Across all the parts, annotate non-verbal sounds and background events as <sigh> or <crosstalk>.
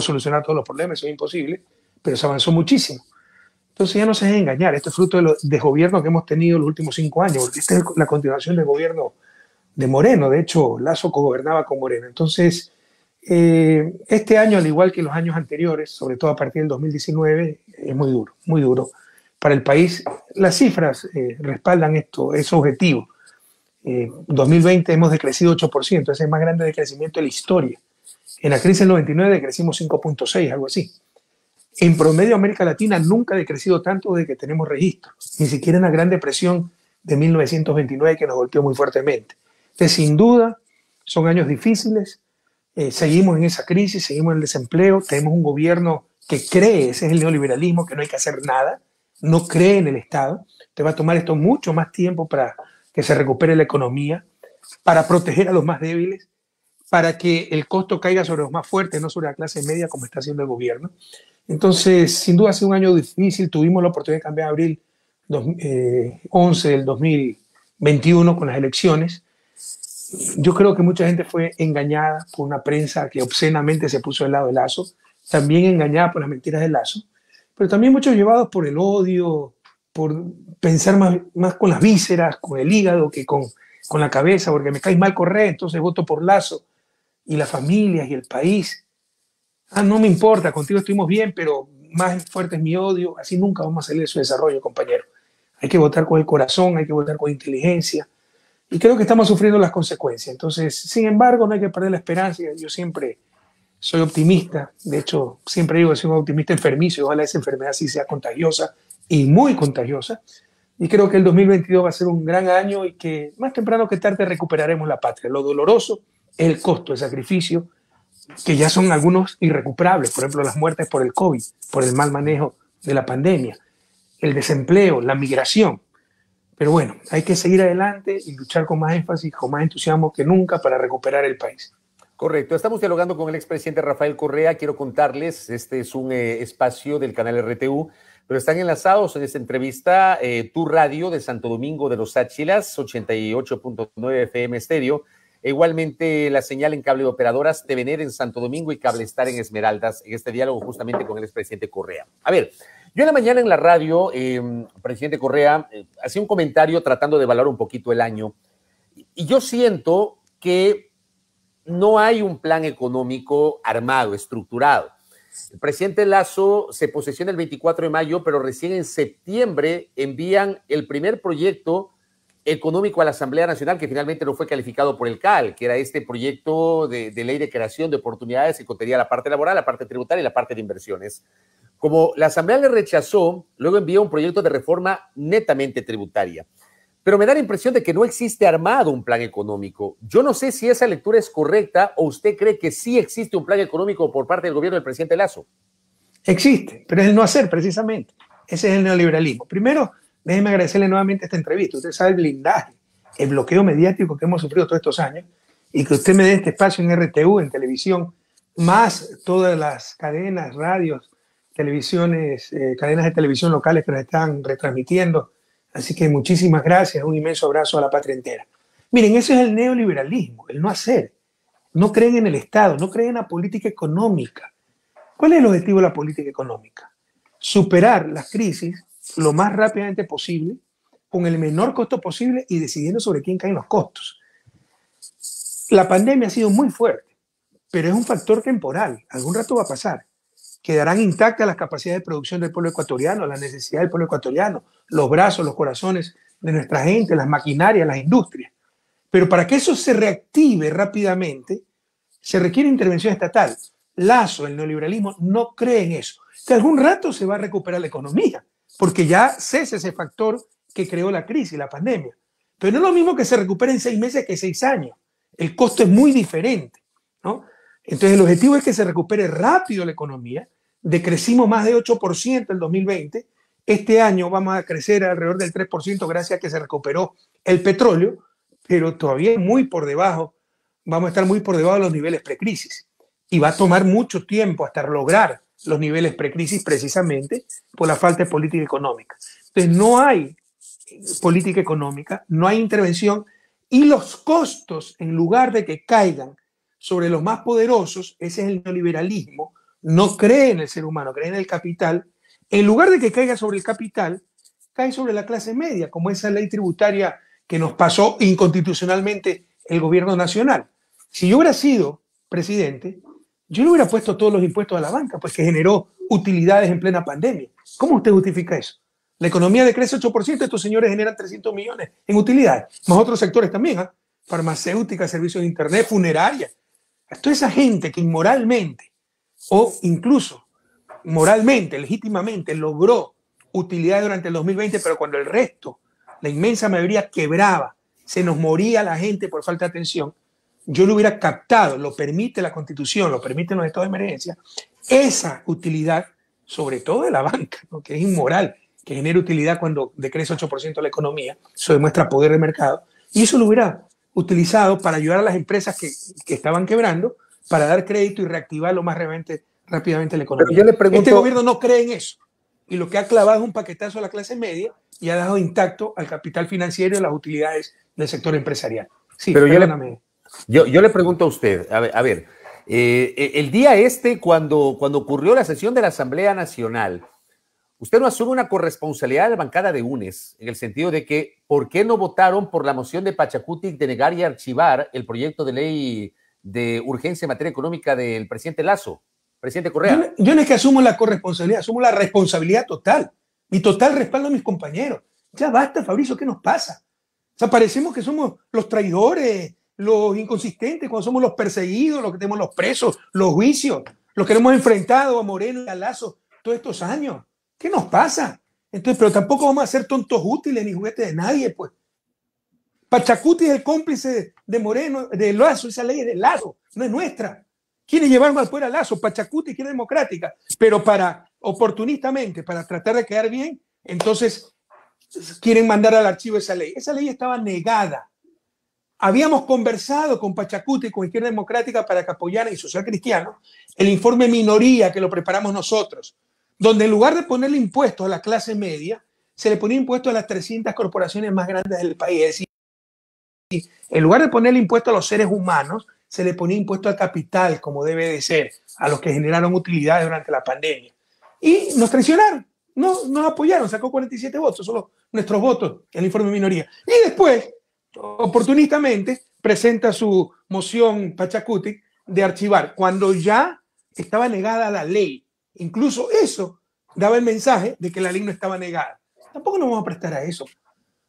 solucionar todos los problemas, eso es imposible, pero se avanzó muchísimo. Entonces ya no se es engañar, este es fruto de, los que hemos tenido los últimos cinco años, porque esta es la continuación del gobierno de Moreno, de hecho Lazo gobernaba con Moreno. Entonces, eh, este año, al igual que los años anteriores, sobre todo a partir del 2019, es muy duro, muy duro para el país. Las cifras eh, respaldan esto, es objetivo. Eh, 2020 hemos decrecido 8%, ese es el más grande decrecimiento de la historia. En la crisis del 99 decrecimos 5.6, algo así. En promedio América Latina nunca ha decrecido tanto desde que tenemos registro, ni siquiera en la Gran Depresión de 1929 que nos golpeó muy fuertemente. Entonces, sin duda, son años difíciles, eh, seguimos en esa crisis, seguimos en el desempleo, tenemos un gobierno que cree, ese es el neoliberalismo, que no hay que hacer nada, no cree en el Estado, te va a tomar esto mucho más tiempo para que se recupere la economía, para proteger a los más débiles, para que el costo caiga sobre los más fuertes, no sobre la clase media como está haciendo el gobierno. Entonces, sin duda ha sido un año difícil. Tuvimos la oportunidad de cambiar abril 11 eh, del 2021 con las elecciones. Yo creo que mucha gente fue engañada por una prensa que obscenamente se puso del lado de Lazo, también engañada por las mentiras de Lazo, pero también muchos llevados por el odio, por pensar más, más con las vísceras, con el hígado que con, con la cabeza, porque me cae mal correr, entonces voto por Lazo y las familias y el país. Ah, no me importa, contigo estuvimos bien, pero más fuerte es mi odio. Así nunca vamos a salir de su desarrollo, compañero. Hay que votar con el corazón, hay que votar con inteligencia. Y creo que estamos sufriendo las consecuencias. Entonces, sin embargo, no hay que perder la esperanza. Yo siempre soy optimista. De hecho, siempre digo que soy un optimista enfermizo. Ojalá esa enfermedad sí sea contagiosa y muy contagiosa. Y creo que el 2022 va a ser un gran año y que más temprano que tarde recuperaremos la patria. Lo doloroso el costo, de sacrificio, que ya son algunos irrecuperables, por ejemplo, las muertes por el COVID, por el mal manejo de la pandemia, el desempleo, la migración. Pero bueno, hay que seguir adelante y luchar con más énfasis, con más entusiasmo que nunca para recuperar el país. Correcto. Estamos dialogando con el expresidente Rafael Correa. Quiero contarles, este es un eh, espacio del canal RTU, pero están enlazados en esta entrevista eh, Tu Radio de Santo Domingo de los Áchilas, 88.9 FM Estéreo, e igualmente la señal en cable de operadoras venir en Santo Domingo y Cablestar en Esmeraldas, en este diálogo justamente con el expresidente Correa. A ver, yo en la mañana en la radio, em, presidente Correa, eh, hacía un comentario tratando de valorar un poquito el año. Y yo siento que no hay un plan económico armado, estructurado. El presidente Lazo se posesiona el 24 de mayo, pero recién en septiembre envían el primer proyecto económico a la Asamblea Nacional, que finalmente no fue calificado por el CAL, que era este proyecto de, ley de creación de oportunidades que contenía la parte laboral, la parte tributaria y la parte de inversiones. Como la Asamblea le rechazó, luego envió un proyecto de reforma netamente tributaria. Pero me da la impresión de que no existe armado un plan económico. Yo no sé si esa lectura es correcta o usted cree que sí existe un plan económico por parte del gobierno del presidente Lazo. Existe, pero es el no hacer precisamente. Ese es el neoliberalismo. Primero, déjeme agradecerle nuevamente esta entrevista. Usted sabe el blindaje, el bloqueo mediático que hemos sufrido todos estos años y que usted me dé este espacio en RTU, en televisión, más todas las cadenas, radios, televisiones, eh, cadenas de televisión locales que nos están retransmitiendo. Así que muchísimas gracias, un inmenso abrazo a la patria entera. Miren, eso es el neoliberalismo, el no hacer. No creen en el Estado, no creen en la política económica. ¿Cuál es el objetivo de la política económica? Superar las crisis lo más rápidamente posible, con el menor costo posible y decidiendo sobre quién caen los costos. La pandemia ha sido muy fuerte, pero es un factor temporal, algún rato va a pasar. Quedarán intactas las capacidades de producción del pueblo ecuatoriano, la necesidad del pueblo ecuatoriano, los brazos, los corazones de nuestra gente, las maquinarias, las industrias. Pero para que eso se reactive rápidamente, se requiere intervención estatal. Lazo, el neoliberalismo, no cree en eso. Que algún rato se va a recuperar la economía porque ya cese ese factor que creó la crisis, la pandemia. Pero no es lo mismo que se recupere en seis meses que seis años. El costo es muy diferente, ¿no? Entonces el objetivo es que se recupere rápido la economía. Decrecimos más de 8% en 2020. Este año vamos a crecer alrededor del 3% gracias a que se recuperó el petróleo, pero todavía muy por debajo. Vamos a estar muy por debajo de los niveles precrisis. Y va a tomar mucho tiempo hasta lograr los niveles precrisis precisamente por la falta de política económica. Entonces no hay política económica, no hay intervención y los costos, en lugar de que caigan sobre los más poderosos, ese es el neoliberalismo, no cree en el ser humano, cree en el capital, en lugar de que caiga sobre el capital, cae sobre la clase media, como esa ley tributaria que nos pasó inconstitucionalmente el gobierno nacional. Si yo hubiera sido presidente, yo no hubiera puesto todos los impuestos a la banca, pues que generó utilidades en plena pandemia. ¿Cómo usted justifica eso? La economía decrece 8%, estos señores generan 300 millones en utilidades, más otros sectores también, farmacéuticas, ¿ah? farmacéutica, servicios de Internet, funeraria. toda esa gente que inmoralmente o incluso moralmente, legítimamente, logró utilidades durante el 2020, pero cuando el resto, la inmensa mayoría quebraba, se nos moría la gente por falta de atención, yo lo hubiera captado, lo permite la constitución, lo permiten los estados de emergencia, esa utilidad, sobre todo de la banca, que es inmoral, que genera utilidad cuando decrece 8% la economía, eso demuestra poder de mercado, y eso lo hubiera utilizado para ayudar a las empresas que, estaban quebrando, para dar crédito y reactivar lo más rápidamente la economía. le este gobierno no cree en eso, y lo que ha clavado es un paquetazo a la clase media y ha dejado intacto al capital financiero y las utilidades del sector empresarial. Sí, pero perdóname. Yo, le pregunto a usted, a ver, eh, el día este, cuando, cuando ocurrió la sesión de la Asamblea Nacional, usted no asume una corresponsabilidad de la bancada de UNES, en el sentido de que, ¿por qué no votaron por la moción de Pachacuti de negar y archivar el proyecto de ley de urgencia en materia económica del presidente Lazo? Presidente Correa. Yo, no es que asumo la corresponsabilidad, asumo la responsabilidad total. Mi total respaldo a mis compañeros. Ya basta, Fabricio, ¿qué nos pasa? O parecemos que somos los traidores, los inconsistentes, cuando somos los perseguidos, los que tenemos los presos, los juicios, los que hemos enfrentado a Moreno y a Lazo todos estos años. ¿Qué nos pasa? Entonces, pero tampoco vamos a ser tontos útiles ni juguetes de nadie, pues. Pachacuti es el cómplice de Moreno, de Lazo, esa ley es de Lazo, no es nuestra. Quiere llevar más fuera a Lazo, Pachacuti quiere democrática, pero para oportunistamente, para tratar de quedar bien, entonces quieren mandar al archivo esa ley. Esa ley estaba negada Habíamos conversado con Pachacuti, y con Izquierda Democrática para que apoyaran y Social Cristiano el informe minoría que lo preparamos nosotros, donde en lugar de ponerle impuestos a la clase media, se le ponía impuestos a las 300 corporaciones más grandes del país. y en lugar de ponerle impuestos a los seres humanos, se le ponía impuesto al capital, como debe de ser, a los que generaron utilidades durante la pandemia. Y nos traicionaron, no nos apoyaron, sacó 47 votos, solo nuestros votos, el informe minoría. Y después oportunistamente presenta su moción Pachacuti de archivar, cuando ya estaba negada la ley. Incluso eso daba el mensaje de que la ley no estaba negada. Tampoco nos vamos a prestar a eso.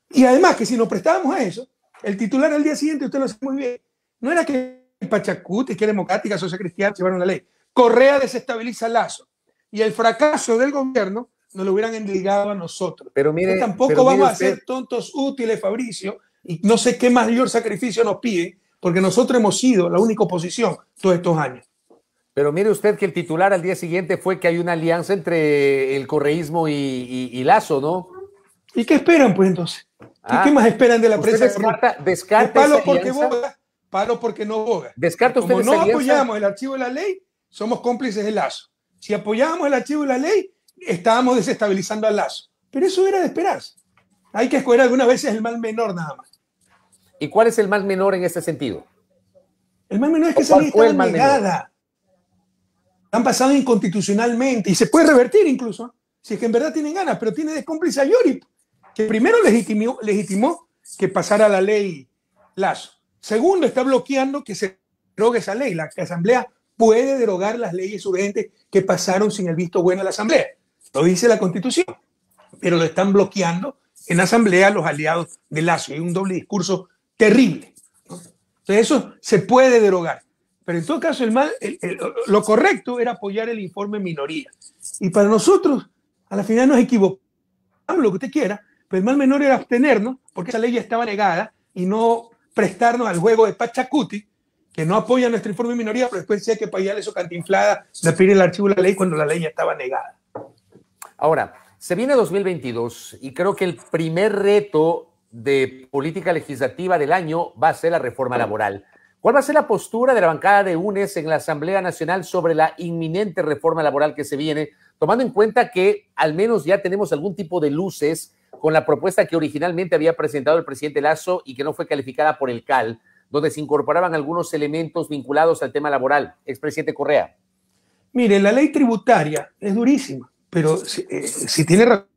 Y además que si nos prestábamos a eso, el titular al día siguiente, usted lo hace muy bien, no era que Pachacuti, que Democrática, Social Cristiana llevaron la ley. Correa desestabiliza Lazo. Y el fracaso del gobierno nos lo hubieran endilgado a nosotros. Pero mire, tampoco vamos a ser tontos útiles, Fabricio, y no sé qué mayor sacrificio nos piden, porque nosotros hemos sido la única oposición todos estos años. Pero mire usted que el titular al día siguiente fue que hay una alianza entre el correísmo y, y, Lazo, ¿no? ¿Y qué esperan, pues entonces? ¿Qué, ah, más esperan de la prensa? Descarta, descarta palo porque boga, palo porque no boga. Como no apoyamos el archivo de la ley, somos cómplices del Lazo. Si apoyábamos el archivo de la ley, estábamos desestabilizando al Lazo. Pero eso era de esperarse. Hay que escoger algunas veces el mal menor nada más. ¿Y cuál es el más menor en este sentido? El más menor es que se ley negada. Han pasado inconstitucionalmente y se puede revertir incluso, si es que en verdad tienen ganas, pero tiene de cómplice a Yuri, que primero legitimó, legitimó que pasara la ley Lazo. Segundo, está bloqueando que se derogue esa ley. La Asamblea puede derogar las leyes urgentes que pasaron sin el visto bueno de la Asamblea. Lo dice la Constitución, pero lo están bloqueando en Asamblea los aliados de Lazo. Hay un doble discurso terrible. Entonces eso se puede derogar. Pero en todo caso, el mal, lo correcto era apoyar el informe minoría. Y para nosotros, a la final nos equivocamos, lo que usted quiera, pero el mal menor era abstenernos, porque esa ley ya estaba negada, y no prestarnos al juego de Pachacuti, que no apoya nuestro informe minoría, pero después decía que para eso cantinflada la el archivo de la ley cuando la ley ya estaba negada. Ahora, se viene 2022 y creo que el primer reto de política legislativa del año va a ser la reforma laboral. ¿Cuál va a ser la postura de la bancada de UNES en la Asamblea Nacional sobre la inminente reforma laboral que se viene, tomando en cuenta que al menos ya tenemos algún tipo de luces con la propuesta que originalmente había presentado el presidente Lazo y que no fue calificada por el CAL, donde se incorporaban algunos elementos vinculados al tema laboral? Expresidente Correa. Mire, la ley tributaria es durísima, pero si, eh, si tiene razón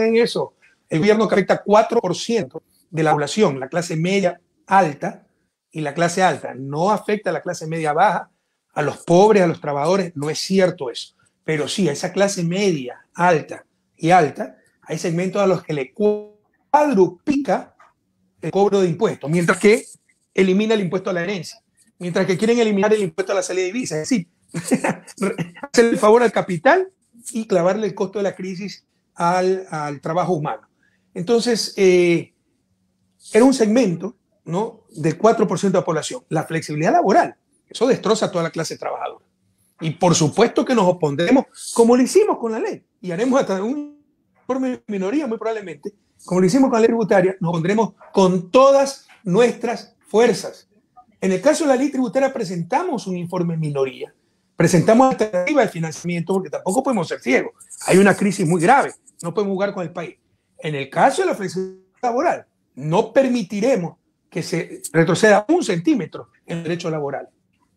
en eso, el gobierno que afecta 4% de la población, la clase media alta y la clase alta. No afecta a la clase media baja, a los pobres, a los trabajadores, no es cierto eso. Pero sí, a esa clase media alta y alta, hay segmentos a los que le cuadruplica el cobro de impuestos, mientras que elimina el impuesto a la herencia, mientras que quieren eliminar el impuesto a la salida de divisas, es decir, <laughs> hacer el favor al capital y clavarle el costo de la crisis al trabajo humano. Entonces, eh, era un segmento ¿no? del 4% de la población. La flexibilidad laboral, eso destroza a toda la clase trabajadora. Y por supuesto que nos opondremos, como lo hicimos con la ley, y haremos hasta un informe minoría, muy probablemente, como lo hicimos con la ley tributaria, nos opondremos con todas nuestras fuerzas. En el caso de la ley tributaria presentamos un informe minoría, presentamos alternativa de financiamiento porque tampoco podemos ser ciegos. Hay una crisis muy grave, no podemos jugar con el país. En el caso de la flexibilidad laboral, no permitiremos que se retroceda un centímetro en el derecho laboral.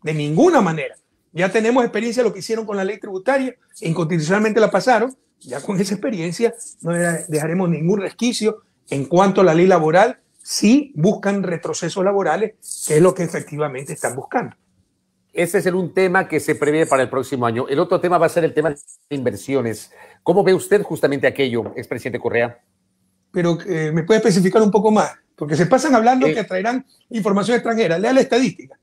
De ninguna manera. Ya tenemos experiencia de lo que hicieron con la ley tributaria, inconstitucionalmente la pasaron, ya con esa experiencia no dejaremos ningún resquicio en cuanto a la ley laboral si buscan retrocesos laborales, que es lo que efectivamente están buscando. Ese es un tema que se prevé para el próximo año. El otro tema va a ser el tema de inversiones. ¿Cómo ve usted justamente aquello, expresidente Correa? pero eh, me puede especificar un poco más, porque se pasan hablando eh. que atraerán información extranjera. Lea la estadística.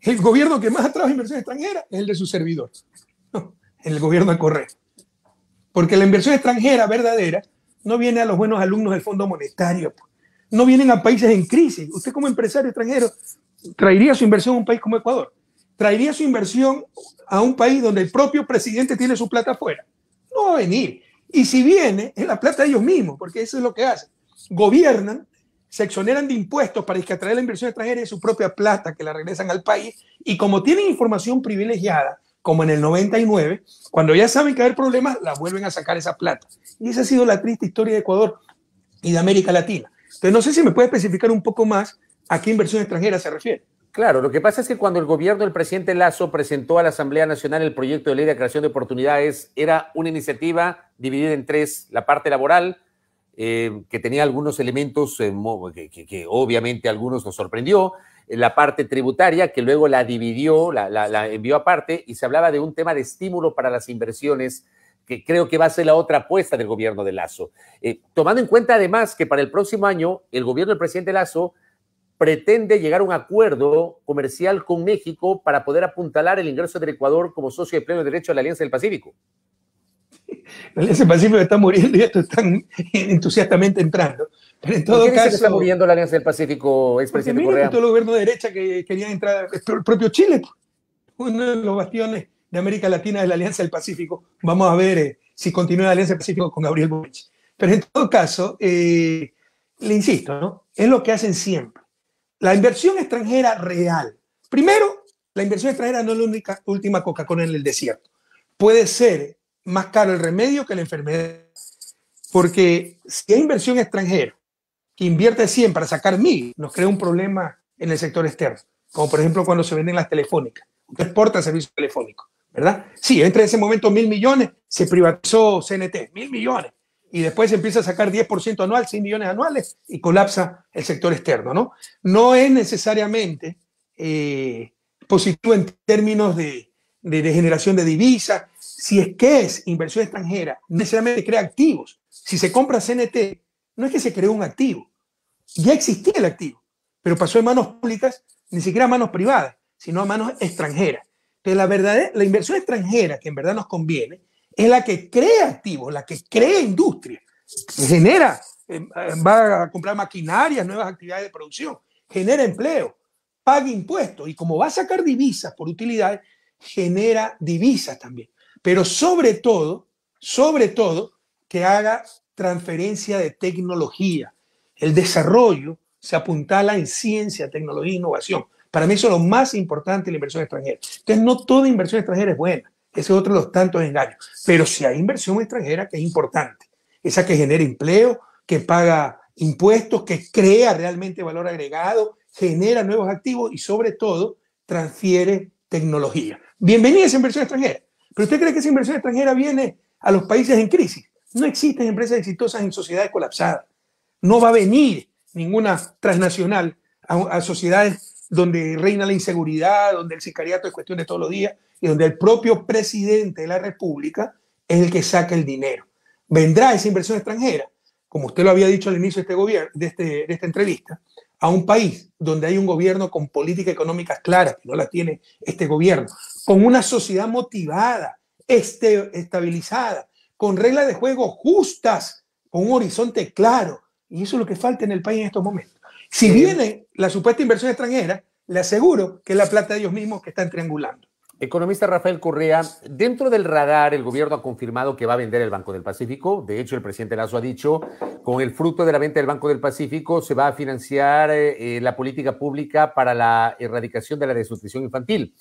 El gobierno que más atrae inversión extranjera es el de sus servidores, <laughs> el gobierno a Porque la inversión extranjera verdadera no viene a los buenos alumnos del Fondo Monetario, pues. no vienen a países en crisis. Usted como empresario extranjero traería su inversión a un país como Ecuador, traería su inversión a un país donde el propio presidente tiene su plata afuera. No va a venir. Y si viene, es la plata de ellos mismos, porque eso es lo que hacen. Gobiernan, se exoneran de impuestos para que atraer la inversión extranjera y su propia plata que la regresan al país. Y como tienen información privilegiada, como en el 99, cuando ya saben que hay problemas, la vuelven a sacar esa plata. Y esa ha sido la triste historia de Ecuador y de América Latina. Entonces, no sé si me puede especificar un poco más a qué inversión extranjera se refiere. Claro, lo que pasa es que cuando el gobierno del presidente Lazo presentó a la Asamblea Nacional el proyecto de ley de creación de oportunidades, era una iniciativa dividida en tres, la parte laboral, eh, que tenía algunos elementos eh, que, obviamente a algunos nos sorprendió, eh, la parte tributaria, que luego la dividió, la, envió aparte, y se hablaba de un tema de estímulo para las inversiones que creo que va a ser la otra apuesta del gobierno de Lazo. tomando en cuenta además que para el próximo año el gobierno del presidente Lazo pretende llegar a un acuerdo comercial con México para poder apuntalar el ingreso del Ecuador como socio de pleno derecho a la Alianza del Pacífico. La Alianza del Pacífico está muriendo y estos están entusiastamente entrando. Pero en todo Que está muriendo la Alianza del Pacífico, expresidente Correa. todo el gobierno de derecha que quería entrar, el propio Chile, uno de los bastiones de América Latina de la Alianza del Pacífico. Vamos a ver eh, si continúa la Alianza del Pacífico con Gabriel Boric. Pero en todo caso, eh, le insisto, Es lo que hacen siempre la inversión extranjera real. Primero, la inversión extranjera no es la única, última Coca-Cola en el desierto. Puede ser más caro el remedio que la enfermedad. Porque si hay inversión extranjera que invierte 100 para sacar 1000, nos crea un problema en el sector externo. Como por ejemplo cuando se venden las telefónicas. Usted exporta servicios telefónicos, ¿verdad? Sí, entre ese momento mil millones, se privatizó CNT, mil millones y después empieza a sacar 10% anual, 100 millones anuales, y colapsa el sector externo, ¿no? No es necesariamente eh, positivo en términos de, generación de divisas. Si es que es inversión extranjera, necesariamente crea activos. Si se compra CNT, no es que se creó un activo. Ya existía el activo, pero pasó en manos públicas, ni siquiera a manos privadas, sino a manos extranjeras. Entonces, la, verdad, la inversión extranjera que en verdad nos conviene es la que crea activos, la que crea industria, genera, em, em, va a comprar maquinarias, nuevas actividades de producción, genera empleo, paga impuestos y como va a sacar divisas por utilidades, genera divisas también. Pero sobre todo, sobre todo, que haga transferencia de tecnología. El desarrollo se apuntala en ciencia, tecnología e innovación. Para mí eso es lo más importante de la inversión extranjera. Entonces, no toda inversión extranjera es buena. Ese es otro de los tantos engaños. Pero si hay inversión extranjera, que es importante, esa que genera empleo, que paga impuestos, que crea realmente valor agregado, genera nuevos activos y sobre todo transfiere tecnología. Bienvenida esa inversión extranjera. Pero usted cree que esa inversión extranjera viene a los países en crisis. No existen empresas exitosas en sociedades colapsadas. No va a venir ninguna transnacional a, a sociedades donde reina la inseguridad, donde el sicariato es cuestión de todos los días y donde el propio presidente de la República es el que saca el dinero. Vendrá esa inversión extranjera, como usted lo había dicho al inicio de, este gobierno, este, de, esta entrevista, a un país donde hay un gobierno con políticas económicas claras, que no la tiene este gobierno, con una sociedad motivada, este, estabilizada, con reglas de juego justas, con un horizonte claro. Y eso es lo que falta en el país en estos momentos. Si viene la supuesta inversión extranjera, le aseguro que es la plata de ellos mismos que están triangulando. Economista Rafael Correa, dentro del radar el gobierno ha confirmado que va a vender el Banco del Pacífico. De hecho, el presidente Lazo ha dicho, con el fruto de la venta del Banco del Pacífico se va a financiar eh, eh, la política pública para la erradicación de la desnutrición infantil.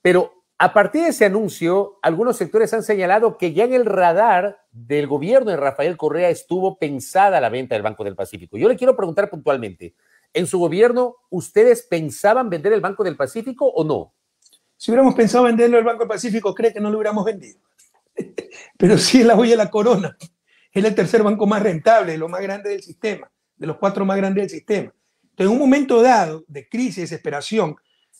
Pero a partir de ese anuncio, algunos sectores han señalado que ya en el radar del gobierno de Rafael Correa estuvo pensada la venta del Banco del Pacífico. Yo le quiero preguntar puntualmente, ¿En su gobierno ustedes pensaban vender el Banco del Pacífico o no? Si hubiéramos pensado venderlo el Banco del Pacífico, cree que no lo hubiéramos vendido. <laughs> Pero sí es la joya de la corona. Es el tercer banco más rentable, lo más grande del sistema, de los cuatro más grandes del sistema. Entonces, en un momento dado de crisis, desesperación,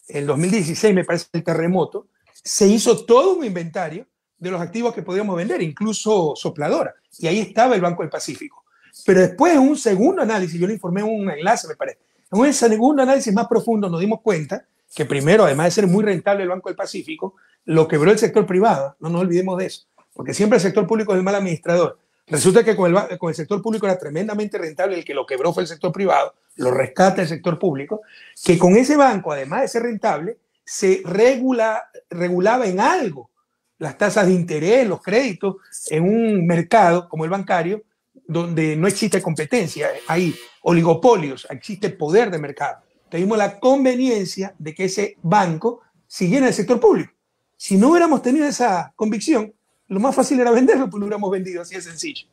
en 2016 me parece el terremoto, se hizo todo un inventario de los activos que podíamos vender, incluso sopladora. Y ahí estaba el Banco del Pacífico. Pero después, en un segundo análisis, yo le informé un enlace, me parece, en un segundo análisis más profundo nos dimos cuenta que primero, además de ser muy rentable el Banco del Pacífico, lo quebró el sector privado, no nos olvidemos de eso, porque siempre el sector público es el mal administrador. Resulta que con el, con el sector público era tremendamente rentable, el que lo quebró fue el sector privado, lo rescata el sector público, que con ese banco, además de ser rentable, se regula, regulaba en algo las tasas de interés, los créditos, en un mercado como el bancario, donde no existe competencia, hay oligopolios, existe poder de mercado. Tenemos la conveniencia de que ese banco siguiera el sector público. Si no hubiéramos tenido esa convicción, lo más fácil era venderlo, pues lo hubiéramos vendido, así de sencillo.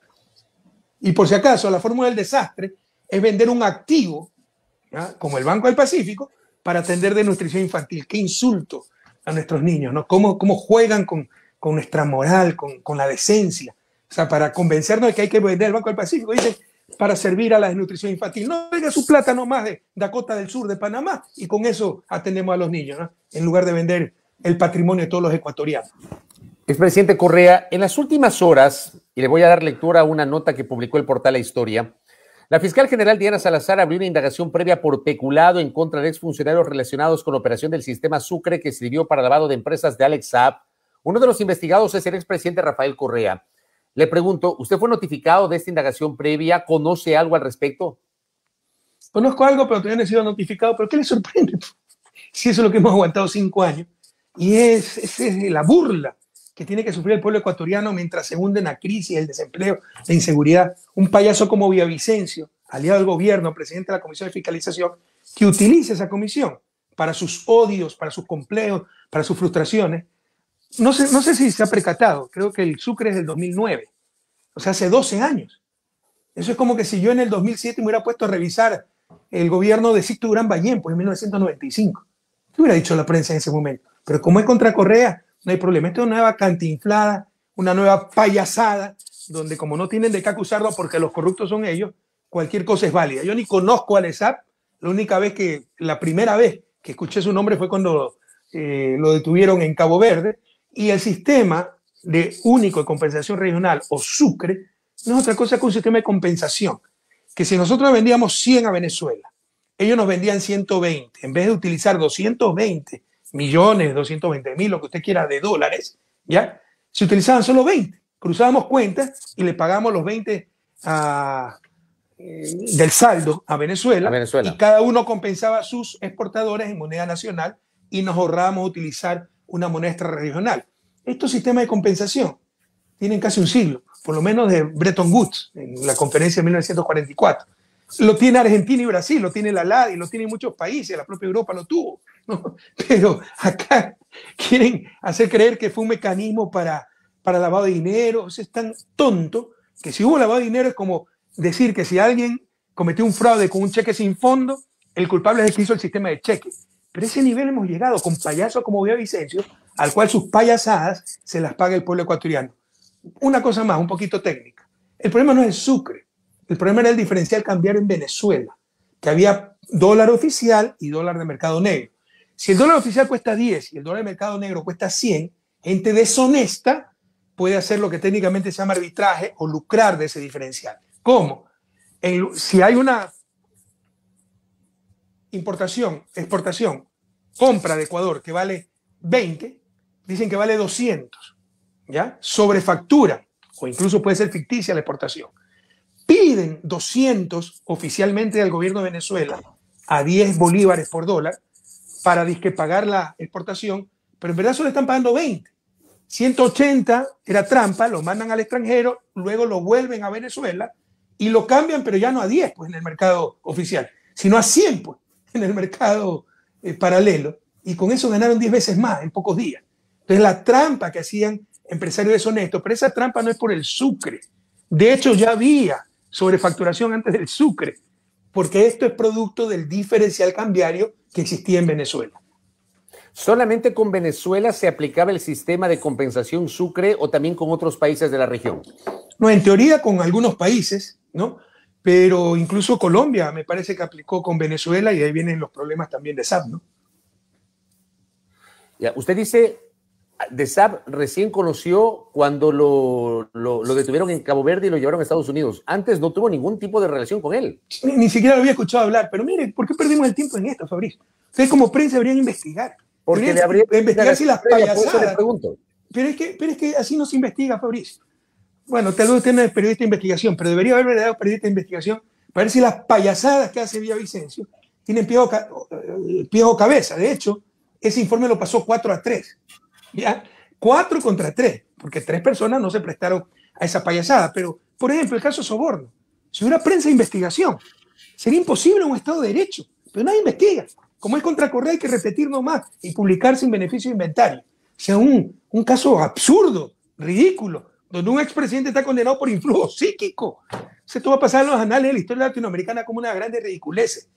Y por si acaso, la fórmula del desastre es vender un activo, como el Banco del Pacífico, para atender de nutrición infantil. Qué insulto a nuestros niños, ¿no? Cómo, juegan con, nuestra moral, con, con la decencia. O sea, para convencernos de que hay que vender el Banco del Pacífico, dice para servir a la desnutrición infantil. No venga su plata más de Dakota del Sur, de Panamá, y con eso atendemos a los niños, ¿no? en lugar de vender el patrimonio de todos los ecuatorianos. Expresidente Correa, en las últimas horas, y le voy a dar lectura a una nota que publicó el portal La Historia, la fiscal general Diana Salazar abrió una indagación previa por peculado en contra de exfuncionarios relacionados con la operación del sistema Sucre que sirvió para lavado de empresas de Alex Uno de los investigados es el expresidente Rafael Correa. Le pregunto, ¿usted fue notificado de esta indagación previa? ¿Conoce algo al respecto? Conozco algo, pero todavía no he sido notificado. ¿Pero qué le sorprende? <laughs> Si eso es lo que hemos aguantado cinco años. Y es, la burla que tiene que sufrir el pueblo ecuatoriano mientras se hunde en la crisis, el desempleo, la inseguridad. Un payaso como Villavicencio, aliado del gobierno, presidente de la Comisión de Fiscalización, que utiliza esa comisión para sus odios, para sus complejos, para sus frustraciones, no sé, no sé si se ha percatado, creo que el Sucre es del 2009, o sea, hace 12 años. Eso es como que si yo en el 2007 me hubiera puesto a revisar el gobierno de Sisto Durán Ballén, pues en 1995. ¿Qué hubiera dicho la prensa en ese momento? Pero como es contra Correa, no hay problema. Esto es una nueva cantinflada, una nueva payasada, donde como no tienen de qué acusarlo porque los corruptos son ellos, cualquier cosa es válida. Yo ni conozco al ESAP, la única vez que, la primera vez que escuché su nombre fue cuando eh, lo detuvieron en Cabo Verde, y el sistema de único de compensación regional o SUCRE no es otra cosa que un sistema de compensación. Que si nosotros vendíamos 100 a Venezuela, ellos nos vendían 120. En vez de utilizar 220 millones, 220 mil, lo que usted quiera de dólares, ¿ya? Se utilizaban solo 20. Cruzábamos cuentas y le pagamos los 20 eh, del saldo a Venezuela, a Venezuela, y cada uno compensaba a sus exportadores en moneda nacional y nos ahorrábamos utilizar una moneda extrarregional. Estos sistemas de compensación tienen casi un siglo, por lo menos de Bretton Woods, en la conferencia de 1944. Lo tiene Argentina y Brasil, lo tiene la LADI, lo tienen muchos países, la propia Europa lo tuvo. <laughs> Pero acá quieren hacer creer que fue un mecanismo para, para lavado de dinero. es tan tonto que si hubo lavado de dinero es como decir que si alguien cometió un fraude con un cheque sin fondo, el culpable es el que hizo el sistema de cheques. Pero a ese nivel hemos llegado con payasos como Vicencio, al cual sus payasadas se las paga el pueblo ecuatoriano. Una cosa más, un poquito técnica. El problema no es el sucre, el problema era el diferencial cambiar en Venezuela, que había dólar oficial y dólar de mercado negro. Si el dólar oficial cuesta 10 y el dólar de mercado negro cuesta 100, gente deshonesta puede hacer lo que técnicamente se llama arbitraje o lucrar de ese diferencial. ¿Cómo? si hay una importación, exportación compra de Ecuador que vale 20, dicen que vale 200, ¿ya? Sobre factura, o incluso puede ser ficticia la exportación. Piden 200 oficialmente al gobierno de Venezuela a 10 bolívares por dólar para disque pagar la exportación, pero en verdad solo están pagando 20. 180 era trampa, lo mandan al extranjero, luego lo vuelven a Venezuela y lo cambian, pero ya no a 10 pues, en el mercado oficial, sino a 100 pues, en el mercado eh, paralelo y con eso ganaron 10 veces más en pocos días. Entonces la trampa que hacían empresarios deshonestos, pero esa trampa no es por el sucre. De hecho ya había sobrefacturación antes del sucre, porque esto es producto del diferencial cambiario que existía en Venezuela. ¿Solamente con Venezuela se aplicaba el sistema de compensación sucre o también con otros países de la región? No, en teoría con algunos países, ¿no? pero incluso Colombia me parece que aplicó con Venezuela y ahí vienen los problemas también de SAP, ¿no? Ya, usted dice, de SAP recién conoció cuando lo, lo, detuvieron en Cabo Verde y lo llevaron a Estados Unidos. Antes no tuvo ningún tipo de relación con él. Ni, siquiera lo había escuchado hablar, pero mire, ¿por qué perdimos el tiempo en esto, Fabriz? Ustedes como prensa deberían investigar. Porque deberían le investigar si las payasadas... pregunto. Pero es, que, pero es que así no se investiga, Fabriz bueno, tal vez usted no es periodista de investigación, pero debería haber verdadero periodista de investigación para ver si las payasadas que hace Vicencio tienen pie eh, o, cabeza. De hecho, ese informe lo pasó 4 a 3. ¿Ya? 4 contra 3, porque tres personas no se prestaron a esa payasada. Pero, por ejemplo, el caso Soborno. Si hubiera prensa de investigación, sería imposible un Estado de Derecho. Pero nadie investiga. Como es Correa, hay que repetir nomás y publicar sin beneficio de inventario. O sea, un caso absurdo, ridículo, donde un expresidente está condenado por influjo psíquico. Se esto va a pasar en los anales de la historia latinoamericana como una grande ridiculez.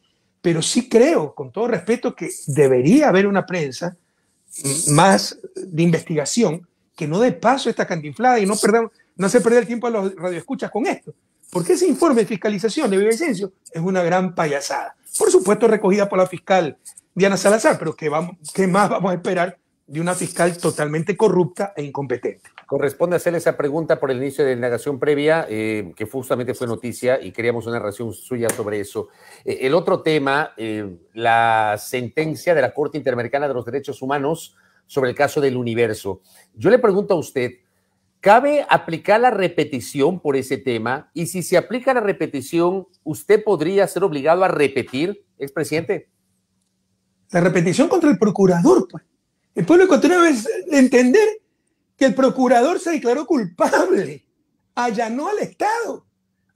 Pero sí creo, con todo respeto, que debería haber una prensa más de investigación que no dé paso a esta cantinflada y no, hace se perder el tiempo a los radioescuchas con esto. Porque ese informe de fiscalización de Vicencio es una gran payasada. Por supuesto, recogida por la fiscal Diana Salazar, pero qué más vamos a esperar de una fiscal totalmente corrupta e incompetente. Corresponde hacer esa pregunta por el inicio de la negación previa, eh, que justamente fue noticia, y queríamos una reacción suya sobre eso. Eh, el otro tema, eh, la sentencia de la Corte Interamericana de los Derechos Humanos sobre el caso del universo. Yo le pregunto a usted, ¿cabe aplicar la repetición por ese tema? Y si se aplica la repetición, ¿usted podría ser obligado a repetir, expresidente? La repetición contra el procurador, pues. El pueblo ecuatoriano es entender que el procurador se declaró culpable, allanó al Estado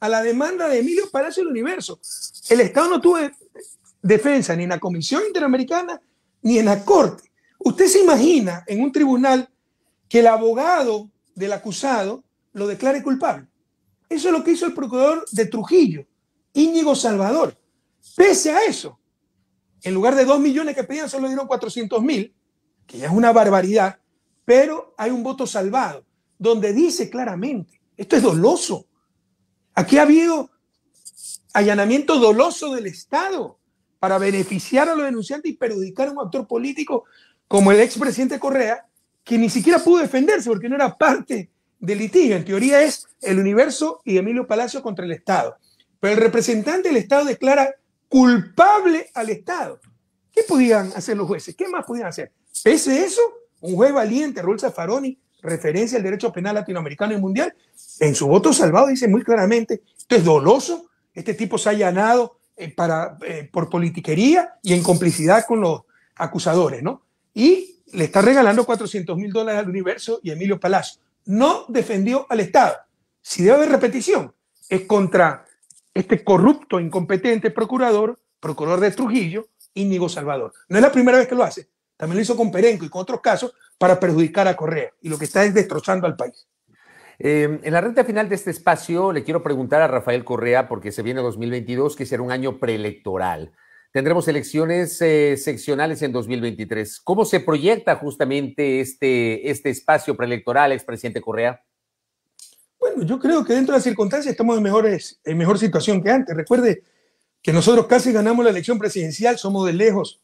a la demanda de Emilio Palacio del Universo. El Estado no tuvo defensa ni en la Comisión Interamericana ni en la Corte. Usted se imagina en un tribunal que el abogado del acusado lo declare culpable. Eso es lo que hizo el procurador de Trujillo, Íñigo Salvador. Pese a eso, en lugar de dos millones que pedían, solo dieron 400 mil que ya es una barbaridad, pero hay un voto salvado, donde dice claramente, esto es doloso. Aquí ha habido allanamiento doloso del Estado para beneficiar a los denunciantes y perjudicar a un actor político como el expresidente Correa, que ni siquiera pudo defenderse porque no era parte del litigio. En teoría es el universo y Emilio Palacio contra el Estado. Pero el representante del Estado declara culpable al Estado. ¿Qué podían hacer los jueces? ¿Qué más podían hacer? Pese a eso, un juez valiente, Raúl Zaffaroni, referencia al derecho penal latinoamericano y mundial, en su voto salvado dice muy claramente, esto es doloso, este tipo se ha allanado eh, para, eh, por politiquería y en complicidad con los acusadores, ¿no? Y le está regalando 400 mil dólares al universo y Emilio Palacio. No defendió al Estado. Si debe haber repetición, es contra este corrupto, incompetente procurador, procurador de Trujillo, Íñigo Salvador. No es la primera vez que lo hace también lo hizo con Perenco y con otros casos para perjudicar a Correa. Y lo que está es destrozando al país. Eh, en la renta final de este espacio le quiero preguntar a Rafael Correa, porque se viene 2022, que será un año preelectoral. Tendremos elecciones eh, seccionales en 2023. ¿Cómo se proyecta justamente este, este espacio preelectoral, expresidente Correa? Bueno, yo creo que dentro de las circunstancias estamos en, mejores, en mejor situación que antes. Recuerde que nosotros casi ganamos la elección presidencial, somos de lejos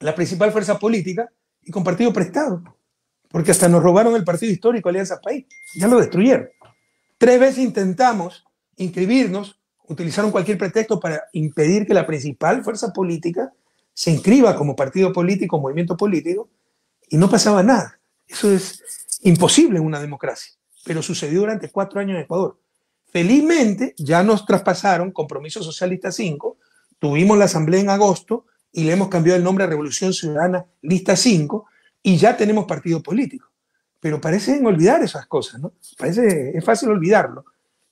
la principal fuerza política y con partido prestado. Porque hasta nos robaron el partido histórico Alianza País. Ya lo destruyeron. Tres veces intentamos inscribirnos, utilizaron cualquier pretexto para impedir que la principal fuerza política se inscriba como partido político, movimiento político, y no pasaba nada. Eso es imposible en una democracia. Pero sucedió durante cuatro años en Ecuador. Felizmente ya nos traspasaron Compromiso Socialista 5, tuvimos la asamblea en agosto, y le hemos cambiado el nombre a Revolución Ciudadana Lista 5 y ya tenemos partido político. Pero parecen olvidar esas cosas, ¿no? Parece, es fácil olvidarlo.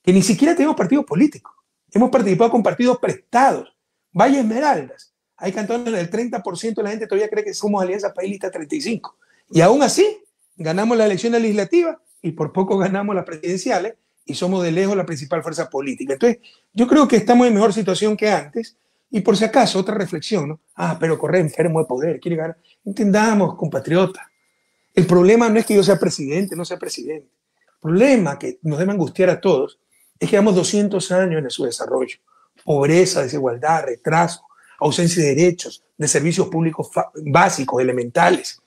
Que ni siquiera tenemos partido político. Hemos participado con partidos prestados. Valle Esmeraldas. Hay cantones el 30% de la gente todavía cree que somos Alianza País Lista 35. Y aún así, ganamos la elección legislativa, y por poco ganamos las presidenciales y somos de lejos la principal fuerza política. Entonces, yo creo que estamos en mejor situación que antes y por si acaso, otra reflexión, ¿no? Ah, pero Correa enfermo de poder, quiere ganar. Entendamos, compatriota. El problema no es que yo sea presidente, no sea presidente. El problema que nos debe angustiar a todos es que llevamos 200 años en su desarrollo. Pobreza, desigualdad, retraso, ausencia de derechos, de servicios públicos básicos, elementales.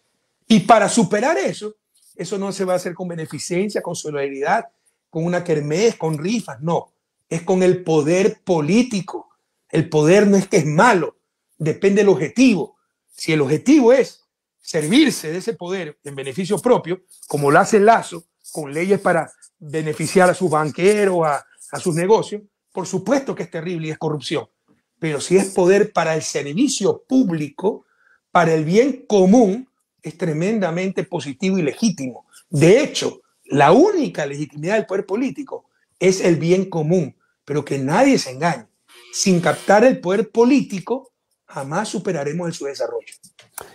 Y para superar eso, eso no se va a hacer con beneficencia, con solidaridad, con una kermés, con rifas, no. Es con el poder político el poder no es que es malo, depende del objetivo. Si el objetivo es servirse de ese poder en beneficio propio, como lo hace Lazo, con leyes para beneficiar a sus banqueros, a, a sus negocios, por supuesto que es terrible y es corrupción. Pero si es poder para el servicio público, para el bien común, es tremendamente positivo y legítimo. De hecho, la única legitimidad del poder político es el bien común, pero que nadie se engañe sin captar el poder político, jamás superaremos el su desarrollo.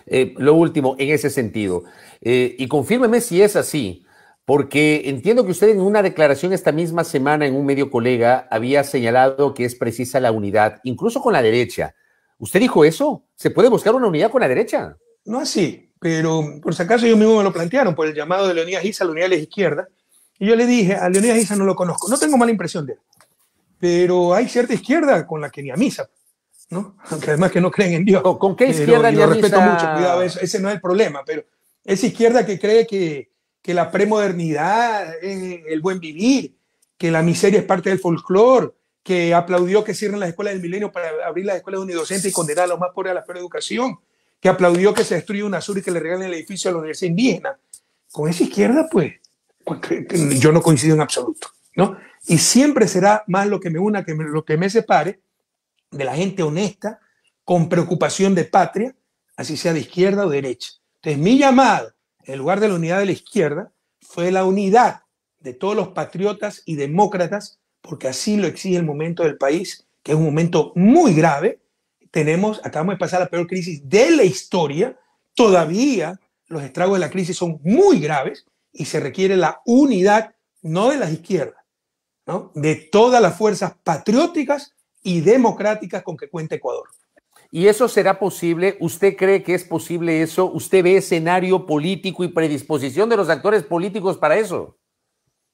Eh, lo último, en ese sentido, eh, y confírmeme si es así, porque entiendo que usted en una declaración esta misma semana en un medio colega había señalado que es precisa la unidad, incluso con la derecha. ¿Usted dijo eso? ¿Se puede buscar una unidad con la derecha? No así, pero por si acaso yo mismo me lo plantearon por el llamado de Leonidas a la unidad de la izquierda. Y yo le dije, a Leonidas Giza no lo conozco, no tengo mala impresión de él pero hay cierta izquierda con la que ni a misa, ¿no? Aunque además que no creen en Dios. ¿Con qué izquierda respeto mucho, cuidado, ese, ese no es el problema, pero esa izquierda que cree que, la premodernidad es el buen vivir, que la miseria es parte del folclore, que aplaudió que cierren las escuelas del milenio para abrir las escuelas unidocentes y condenar a los más pobres a la peor educación, que aplaudió que se destruya sur y que le regalen el edificio a la universidad indígena. Con esa izquierda, pues, pues yo no coincido en absoluto. Y siempre será más lo que me una que lo que me separe de la gente honesta, con preocupación de patria, así sea de izquierda o derecha. Entonces, mi llamado, en lugar de la unidad de la izquierda, fue la unidad de todos los patriotas y demócratas, porque así lo exige el momento del país, que es un momento muy grave. Tenemos, acabamos de pasar la peor crisis de la historia, todavía los estragos de la crisis son muy graves y se requiere la unidad, no de las izquierdas, de todas las fuerzas patrióticas y democráticas con que cuenta Ecuador. ¿Y eso será posible? ¿Usted cree que es posible eso? ¿Usted ve escenario político y predisposición de los actores políticos para eso?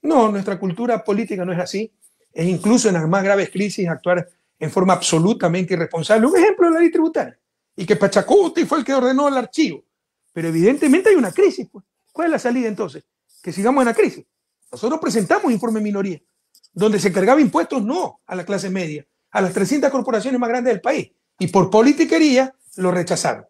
No, nuestra cultura política no es así. Es incluso en las más graves crisis actuar en forma absolutamente irresponsable. Un ejemplo es la ley tributaria. Y que Pachacuti fue el que ordenó el archivo. Pero evidentemente hay una crisis. Pues. ¿Cuál es la salida entonces? Que sigamos en la crisis. Nosotros presentamos informe minoría donde se cargaba impuestos, no a la clase media, a las 300 corporaciones más grandes del país. Y por politiquería lo rechazaron.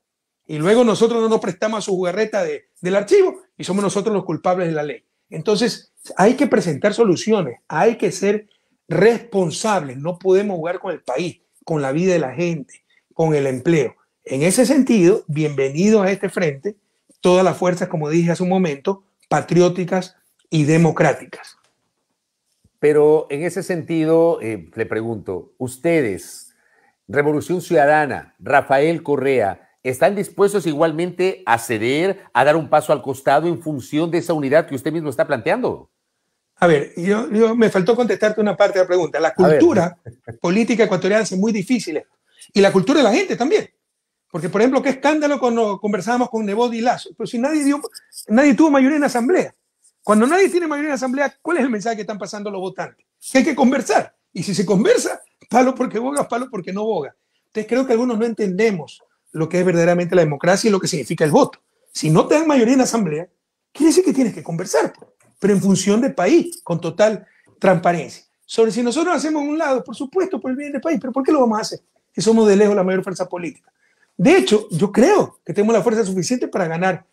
Y luego nosotros no nos prestamos a su jugarreta del archivo y somos nosotros los culpables de la ley. Entonces, hay que presentar soluciones, hay que ser responsables, no podemos jugar con el país, con la vida de la gente, con el empleo. En ese sentido, bienvenidos a este frente, todas las fuerzas, como dije hace un momento, patrióticas y democráticas. Pero en ese sentido, eh, le pregunto, ustedes, Revolución Ciudadana, Rafael Correa, ¿están dispuestos igualmente a ceder, a dar un paso al costado en función de esa unidad que usted mismo está planteando? A ver, yo, me faltó contestarte una parte de la pregunta. La cultura política ecuatoriana es muy difícil eh, y la cultura de la gente también. Porque, por ejemplo, qué escándalo cuando conversábamos con Nebot y Lazo. Pero si nadie, nadie tuvo mayoría en la asamblea. Cuando nadie tiene mayoría en la asamblea, ¿cuál es el mensaje que están pasando los votantes? Que hay que conversar. Y si se conversa, palo porque boga, palo porque no boga. Entonces creo que algunos no entendemos lo que es verdaderamente la democracia y lo que significa el voto. Si no te dan mayoría en la asamblea, quiere decir que tienes que conversar, pues, pero en función del país, con total transparencia. Sobre si nosotros hacemos un lado, por supuesto, por el bien del país, pero ¿por qué lo vamos a hacer? Que somos de lejos la mayor fuerza política. De hecho, yo creo que tenemos la fuerza suficiente para ganar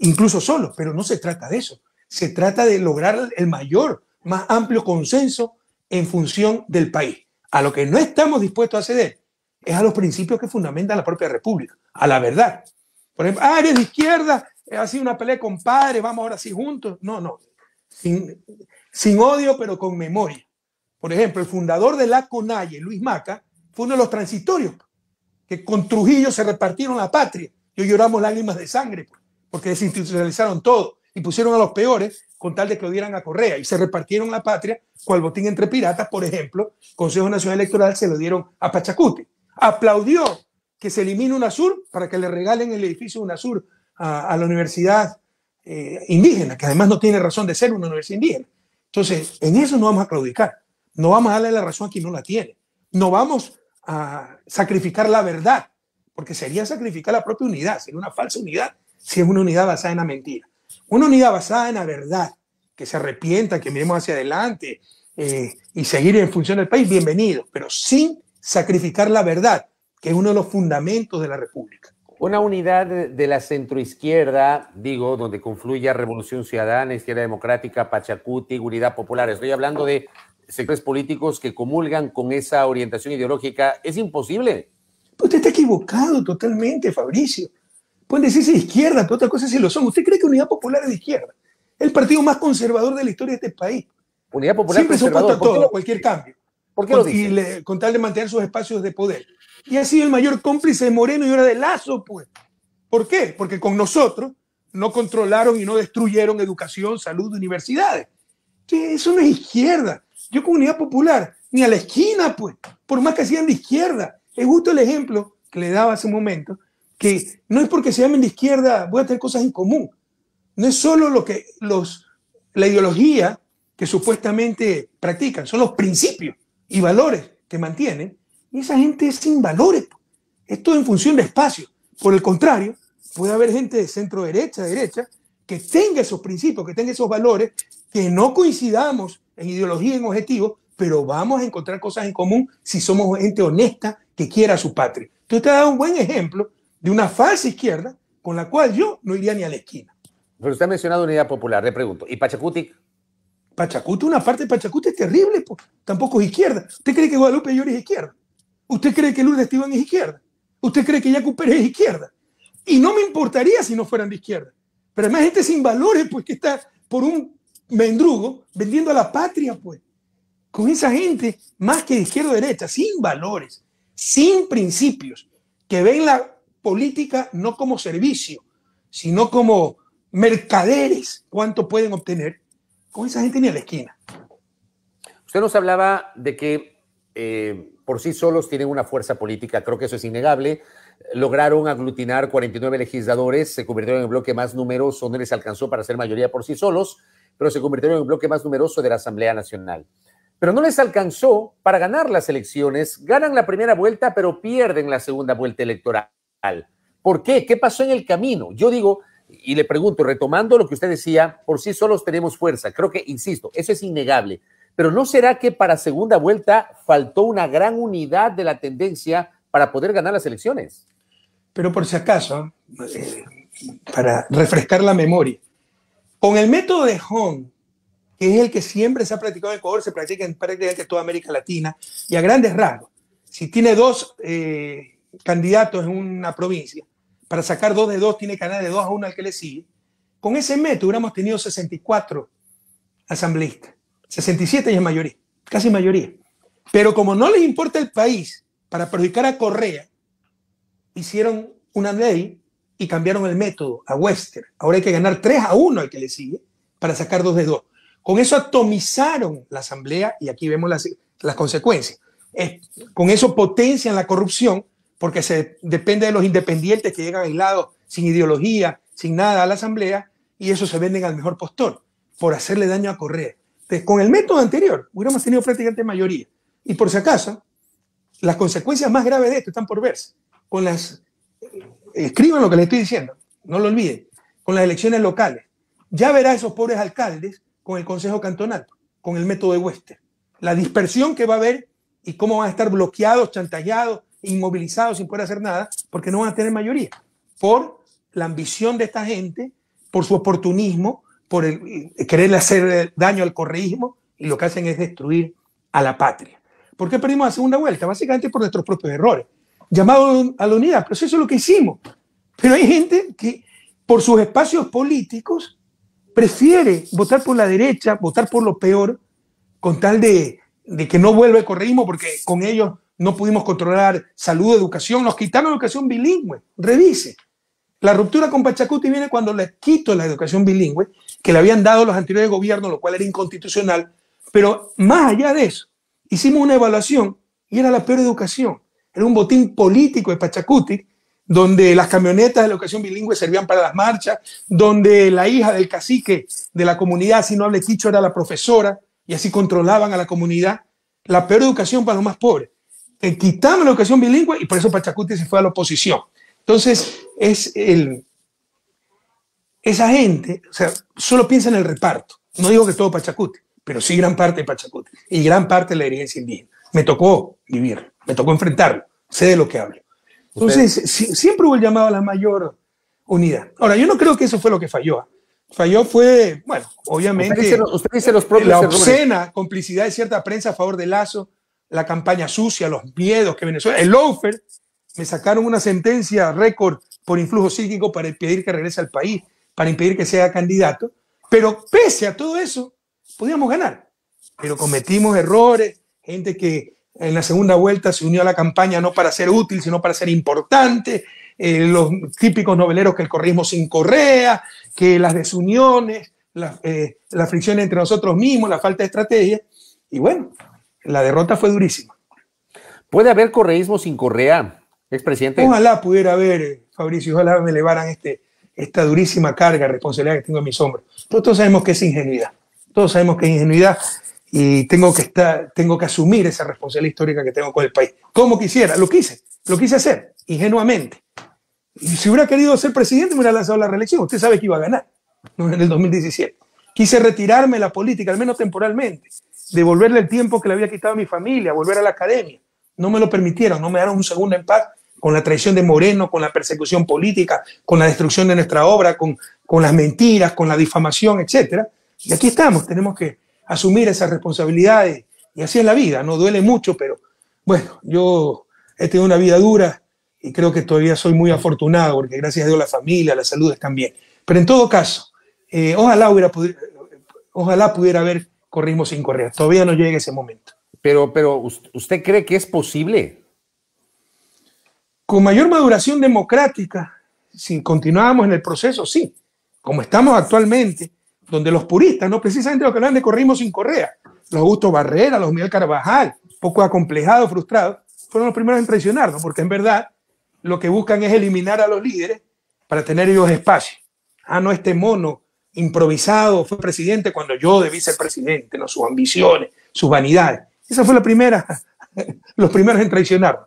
incluso solo, pero no se trata de eso se trata de lograr el mayor, más amplio consenso en función del país. A lo que no estamos dispuestos a ceder es a los principios que fundamentan la propia República, a la verdad. Por ejemplo, áreas ah, de izquierda, eh, ha sido una pelea con padre, vamos ahora sí juntos. No, no. Sin, odio, pero con memoria. Por ejemplo, el fundador de la CONAIE, Luis Maca, fue uno de los transitorios que con Trujillo se repartieron la patria. Yo lloramos lágrimas de sangre pues, porque desinstitucionalizaron todo y pusieron a los peores con tal de que lo dieran a Correa y se repartieron la patria cual botín entre piratas, por ejemplo, Consejo Nacional Electoral se lo dieron a Pachacuti Aplaudió que se elimine UNASUR para que le regalen el edificio UNASUR a, a la universidad eh, indígena, que además no tiene razón de ser una universidad indígena. Entonces, en eso no vamos a claudicar, no vamos a darle la razón a quien no la tiene, no vamos a sacrificar la verdad, porque sería sacrificar la propia unidad, sería una falsa unidad si es una unidad basada en la mentira. Una unidad basada en la verdad, que se arrepienta, que miremos hacia adelante eh, y seguir en función del país, bienvenido, pero sin sacrificar la verdad, que es uno de los fundamentos de la República. Una unidad de la centroizquierda, digo, donde confluya Revolución Ciudadana, Izquierda Democrática, Pachacuti, Unidad Popular. Estoy hablando de sectores políticos que comulgan con esa orientación ideológica. ¿Es imposible? Usted está equivocado totalmente, Fabricio. Pueden decirse izquierda, pero otra cosa si lo son. ¿Usted cree que Unidad Popular es de izquierda? El partido más conservador de la historia de este país. Unidad Popular Siempre son a todo, cualquier cambio. ¿Por qué lo con, y con tal de mantener sus espacios de poder. Y ha sido el mayor cómplice de Moreno y ahora de Lazo, pues. ¿Por qué? Porque con nosotros no controlaron y no destruyeron educación, salud, universidades. eso no es izquierda. Yo con Unidad popular, ni a la esquina, pues, por más que sean de izquierda. Es justo el ejemplo que le daba hace un momento que no es porque se llamen de izquierda, voy a tener cosas en común. No es solo lo que los, la ideología que supuestamente practican, son los principios y valores que mantienen. Y esa gente es sin valores. Pues. Esto en función de espacio. Por el contrario, puede haber gente de centro derecha, derecha, que tenga esos principios, que tenga esos valores, que no coincidamos en ideología, en objetivo pero vamos a encontrar cosas en común si somos gente honesta que quiera a su patria. Tú te da un buen ejemplo de una falsa izquierda con la cual yo no iría ni a la esquina. Pero usted ha mencionado unidad popular, le pregunto. ¿Y Pachacuti? Pachacuti, una parte de Pachacuti es terrible, tampoco es izquierda. ¿Usted cree que Guadalupe Llori es izquierda? ¿Usted cree que Lourdes Esteban es izquierda? ¿Usted cree que Yacu Pérez es izquierda? Y no me importaría si no fueran de izquierda. Pero además gente sin valores, pues que está por un mendrugo vendiendo a la patria, pues. Con esa gente, más que de izquierda o derecha, sin valores, sin principios, que ven la política no como servicio, sino como mercaderes, cuánto pueden obtener, con esa gente ni a la esquina. Usted nos hablaba de que eh, por sí solos tienen una fuerza política, creo que eso es innegable. Lograron aglutinar 49 legisladores, se convirtieron en el bloque más numeroso, no les alcanzó para ser mayoría por sí solos, pero se convirtieron en el bloque más numeroso de la Asamblea Nacional. Pero no les alcanzó para ganar las elecciones, ganan la primera vuelta, pero pierden la segunda vuelta electoral. ¿Por qué? ¿Qué pasó en el camino? Yo digo, y le pregunto, retomando lo que usted decía, por sí solos tenemos fuerza. Creo que, insisto, eso es innegable. Pero ¿no será que para segunda vuelta faltó una gran unidad de la tendencia para poder ganar las elecciones? Pero por si acaso, eh, para refrescar la memoria, con el método de Hong, que es el que siempre se ha practicado en Ecuador, se practica en prácticamente toda América Latina y a grandes rasgos. Si tiene dos eh, candidatos en una provincia, para sacar dos de dos tiene que ganar de dos a uno al que le sigue, con ese método hubiéramos tenido 64 asambleístas, 67 y es mayoría, casi mayoría. Pero como no les importa el país para perjudicar a Correa, hicieron una ley y cambiaron el método a Western. Ahora hay que ganar tres a uno al que le sigue para sacar dos de dos. Con eso atomizaron la asamblea y aquí vemos las, consecuencias. con eso potencian la corrupción porque se depende de los independientes que llegan aislados, sin ideología, sin nada a la asamblea, y eso se venden al mejor postor por hacerle daño a Correa. Entonces, con el método anterior, hubiéramos tenido prácticamente mayoría. Y por si acaso, las consecuencias más graves de esto están por verse. Con las, eh, escriban lo que les estoy diciendo, no lo olviden, con las elecciones locales. Ya verá esos pobres alcaldes con el Consejo Cantonal, con el método de Hueste. La dispersión que va a haber y cómo van a estar bloqueados, chantajeados, inmovilizados sin poder hacer nada, porque no van a tener mayoría, por la ambición de esta gente, por su oportunismo, por el, quererle hacer eh, daño al correísmo, y lo que hacen es destruir a la patria. ¿Por qué perdimos la segunda vuelta? Básicamente por nuestros propios errores. Llamado a la unidad, pero eso es lo que hicimos. Pero hay gente que por sus espacios políticos prefiere votar por la derecha, votar por lo peor, con tal de, de que no vuelva el correísmo, porque con ellos no pudimos controlar salud, educación, nos quitaron educación bilingüe. Revise. La ruptura con Pachacuti viene cuando les quito la educación bilingüe que le habían dado los anteriores gobiernos, lo cual era inconstitucional. Pero más allá de eso, hicimos una evaluación y era la peor educación. Era un botín político de Pachacuti, donde las camionetas de la educación bilingüe servían para las marchas, donde la hija del cacique de la comunidad, si no hable quicho, era la profesora y así controlaban a la comunidad. La peor educación para los más pobres. Eh, quitamos la educación bilingüe y por eso Pachacuti se fue a la oposición. Entonces, es el, esa gente, o sea, solo piensa en el reparto. No digo que todo Pachacuti, pero sí gran parte de Pachacuti y gran parte de la dirigencia indígena. Me tocó vivir, me tocó enfrentarlo, sé de lo que hablo. Entonces, siempre hubo el llamado a la mayor unidad. Ahora, yo no creo que eso fue lo que falló. Falló fue, bueno, obviamente, la obscena complicidad de cierta prensa a favor de Lazo, la campaña sucia, los miedos que Venezuela, el loafer, me sacaron una sentencia récord por influjo psíquico para impedir que regrese al país, para impedir que sea candidato, pero pese a todo eso, podíamos ganar. Pero cometimos errores, gente que en la segunda vuelta se unió a la campaña no para ser útil, sino para ser importante, eh, los típicos noveleros que el corrismo sin correa, que las desuniones, la, eh, la fricción entre nosotros mismos, la falta de estrategia. Y bueno, la derrota fue durísima. ¿Puede haber correísmo sin Correa, expresidente? Ojalá pudiera haber, eh, Fabricio, ojalá me elevaran este, esta durísima carga, responsabilidad que tengo en mis hombros. todos sabemos que es ingenuidad, todos sabemos que es ingenuidad y tengo que, estar, tengo que asumir esa responsabilidad histórica que tengo con el país. Como quisiera, lo quise, lo quise hacer, ingenuamente. si hubiera querido ser presidente, me hubiera lanzado la reelección. Usted sabe que iba a ganar en el 2017. Quise retirarme de la política, al menos temporalmente devolverle el tiempo que le había quitado a mi familia, volver a la academia. No me lo permitieron, no me dieron un segundo en paz con la traición de Moreno, con la persecución política, con la destrucción de nuestra obra, con, con las mentiras, con la difamación, etc. Y aquí estamos, tenemos que asumir esas responsabilidades y así es la vida, no duele mucho, pero bueno, yo he tenido una vida dura y creo que todavía soy muy afortunado porque gracias a Dios la familia, la salud están bien. Pero en todo caso, eh, ojalá, ojalá pudiera haber corrimos sin Correa. Todavía no llega ese momento. Pero, pero, ¿usted cree que es posible? Con mayor maduración democrática, si continuábamos en el proceso, sí. Como estamos actualmente, donde los puristas, no precisamente los que hablan de corrimos sin correa, los Augusto Barrera, los Miguel Carvajal, poco acomplejados, frustrados, fueron los primeros en impresionarnos, porque en verdad lo que buscan es eliminar a los líderes para tener ellos espacio. Ah, no, este mono improvisado, fue presidente cuando yo debí ser presidente, ¿no? sus ambiciones, sus vanidades. Esa fue la primera, <laughs> los primeros en traicionar.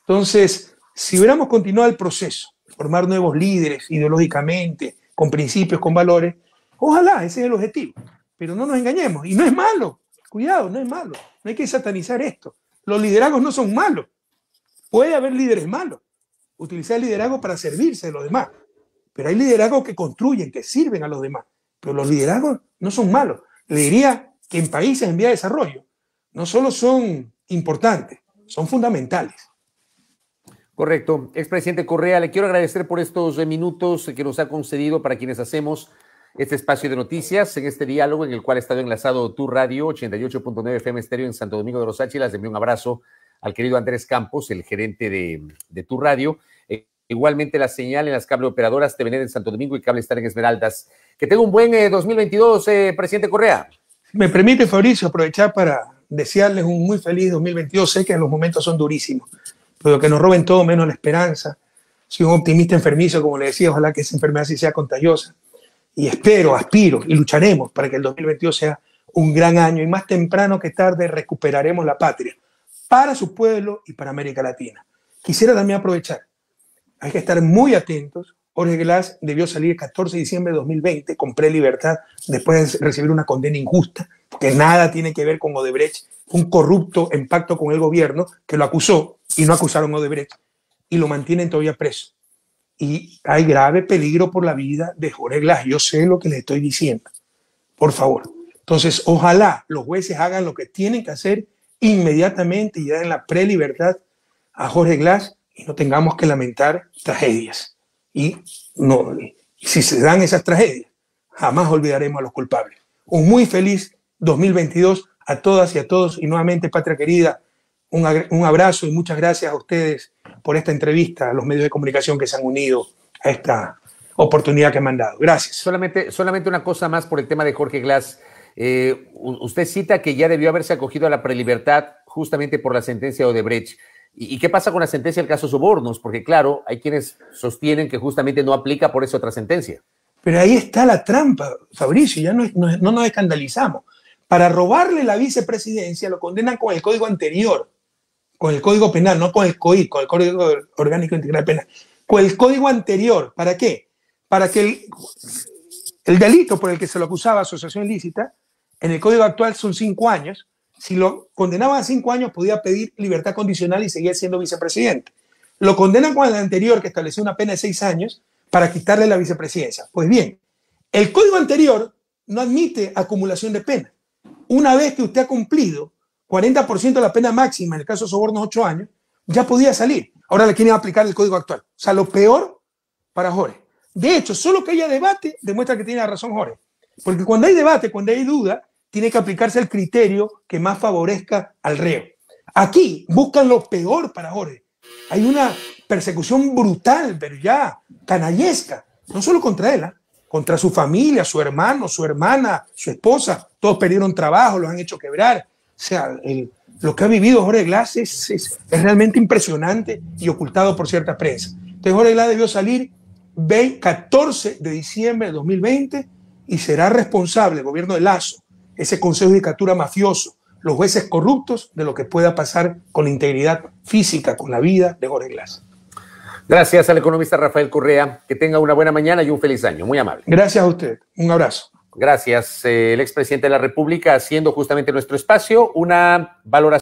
Entonces, si hubiéramos continuado el proceso, formar nuevos líderes ideológicamente, con principios, con valores, ojalá ese es el objetivo. Pero no nos engañemos, y no es malo, cuidado, no es malo, no hay que satanizar esto. Los liderazgos no son malos, puede haber líderes malos, utilizar el liderazgo para servirse de los demás, pero hay liderazgos que construyen, que sirven a los demás. Pero los liderazgos no son malos. Le diría que en países en vía de desarrollo no solo son importantes, son fundamentales. Correcto. Expresidente Correa, le quiero agradecer por estos minutos que nos ha concedido para quienes hacemos este espacio de noticias en este diálogo en el cual ha estado enlazado tu radio 88.9 FM Estéreo en Santo Domingo de los Áchilas. Le un abrazo al querido Andrés Campos, el gerente de, tu radio. Igualmente la señal en las cable operadoras TVN en Santo Domingo y Cable Star en Esmeraldas. Que tenga un buen 2022, eh, eh, presidente Correa. Me permite, Fabricio, aprovechar para desearles un muy feliz 2022. Sé que en los momentos son durísimos, pero que nos roben todo menos la esperanza. Soy un optimista enfermizo, como le decía, ojalá que esa enfermedad sí sea contagiosa. Y espero, aspiro y lucharemos para que el 2022 sea un gran año y más temprano que tarde recuperaremos la patria para su pueblo y para América Latina. Quisiera también aprovechar hay que estar muy atentos. Jorge Glass debió salir el 14 de diciembre de 2020 con prelibertad después de recibir una condena injusta, porque nada tiene que ver con Odebrecht. un corrupto en pacto con el gobierno que lo acusó y no acusaron a Odebrecht y lo mantienen todavía preso. Y hay grave peligro por la vida de Jorge Glass. Yo sé lo que le estoy diciendo. Por favor. Entonces, ojalá los jueces hagan lo que tienen que hacer inmediatamente y den la prelibertad a Jorge Glass y no tengamos que lamentar tragedias. Y, no, si se dan esas tragedias, jamás olvidaremos a los culpables. Un muy feliz 2022 a todas y a todos. Y nuevamente, patria querida, un, un abrazo y muchas gracias a ustedes por esta entrevista, a los medios de comunicación que se han unido a esta oportunidad que me han dado. Gracias. Solamente, solamente una cosa más por el tema de Jorge Glass. Eh, usted cita que ya debió haberse acogido a la prelibertad justamente por la sentencia de Odebrecht. ¿Y, qué pasa con la sentencia del caso Sobornos? Porque claro, hay quienes sostienen que justamente no aplica por eso otra sentencia. Pero ahí está la trampa, Fabricio, ya no, nos escandalizamos. Para robarle la vicepresidencia lo condenan con el código anterior, con el código penal, no con el COI, con el Código Orgánico Integral Penal, con el código anterior. ¿Para qué? Para que el, el delito por el que se lo acusaba asociación ilícita, en el código actual son cinco años, si lo condenaban a cinco años, podía pedir libertad condicional y seguir siendo vicepresidente. Lo condenan con el anterior, que estableció una pena de seis años, para quitarle la vicepresidencia. Pues bien, el código anterior no admite acumulación de pena. Una vez que usted ha cumplido 40% de la pena máxima, en el caso de sobornos, ocho años, ya podía salir. Ahora le quieren aplicar el código actual. O sea, lo peor para Jorge. De hecho, solo que haya debate demuestra que tiene razón Jorge. Porque cuando hay debate, cuando hay duda, tiene que aplicarse el criterio que más favorezca al reo. Aquí buscan lo peor para Jorge. Hay una persecución brutal, pero ya canallesca, no solo contra él, ¿ah? contra su familia, su hermano, su hermana, su esposa. Todos perdieron trabajo, los han hecho quebrar. O sea, lo que ha vivido Jorge Glass es, realmente impresionante y ocultado por cierta prensa. Entonces Jorge Glass debió salir 14 de diciembre de 2020 y será responsable el gobierno de Lazo ese consejo de dictadura mafioso, los jueces corruptos, de lo que pueda pasar con la integridad física, con la vida de Jorge Glass. Gracias al economista Rafael Correa. Que tenga una buena mañana y un feliz año. Muy amable. Gracias a usted. Un abrazo. Gracias. Eh, el expresidente de la República haciendo justamente nuestro espacio una valoración.